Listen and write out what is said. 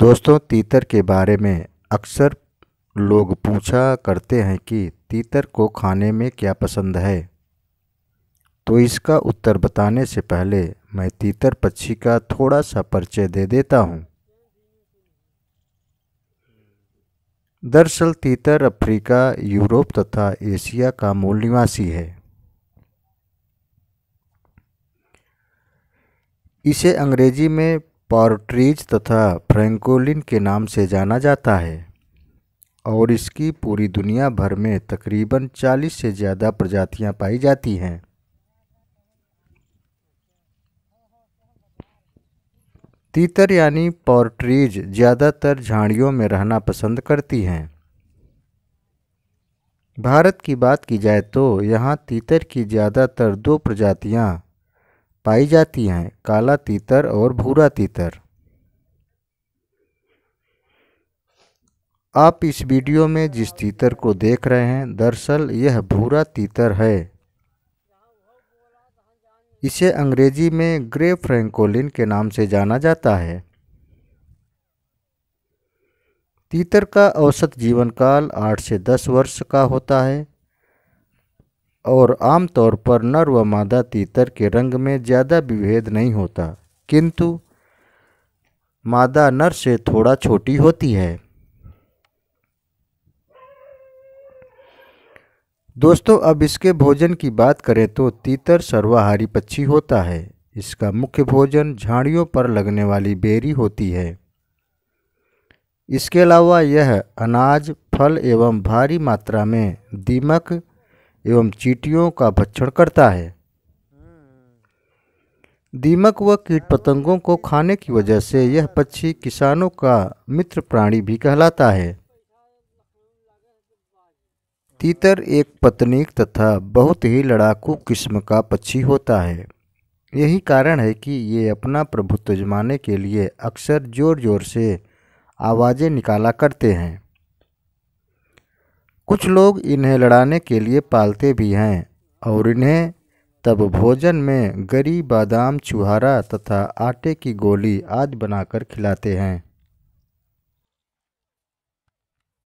दोस्तों तीतर के बारे में अक्सर लोग पूछा करते हैं कि तीतर को खाने में क्या पसंद है तो इसका उत्तर बताने से पहले मैं तीतर पक्षी का थोड़ा सा परिचय दे देता हूँ दरअसल तीतर अफ्रीका यूरोप तथा एशिया का मूल निवासी है इसे अंग्रेजी में पॉर्ट्रीज तथा फ्रैंकोलिन के नाम से जाना जाता है और इसकी पूरी दुनिया भर में तकरीबन 40 से ज़्यादा प्रजातियां पाई जाती हैं तीतर यानी पॉर्ट्रीज ज़्यादातर झाड़ियों में रहना पसंद करती हैं भारत की बात की जाए तो यहाँ तीतर की ज़्यादातर दो प्रजातियाँ पाई जाती हैं काला तीतर और भूरा तीतर आप इस वीडियो में जिस तीतर को देख रहे हैं दरअसल यह भूरा तीतर है इसे अंग्रेजी में ग्रे फ्रेंकोलिन के नाम से जाना जाता है तीतर का औसत जीवन काल आठ से दस वर्ष का होता है और आमतौर पर नर व मादा तीतर के रंग में ज़्यादा विभेद नहीं होता किंतु मादा नर से थोड़ा छोटी होती है दोस्तों अब इसके भोजन की बात करें तो तीतर सर्वाहारी पक्षी होता है इसका मुख्य भोजन झाड़ियों पर लगने वाली बेरी होती है इसके अलावा यह अनाज फल एवं भारी मात्रा में दीमक एवं चीटियों का भक्षण करता है दीमक व कीट पतंगों को खाने की वजह से यह पक्षी किसानों का मित्र प्राणी भी कहलाता है तीतर एक पत्नीक तथा बहुत ही लड़ाकू किस्म का पक्षी होता है यही कारण है कि ये अपना प्रभुत्व जमाने के लिए अक्सर ज़ोर ज़ोर से आवाज़ें निकाला करते हैं कुछ लोग इन्हें लड़ाने के लिए पालते भी हैं और इन्हें तब भोजन में गरी बादाम छुहारा तथा आटे की गोली आदि बनाकर खिलाते हैं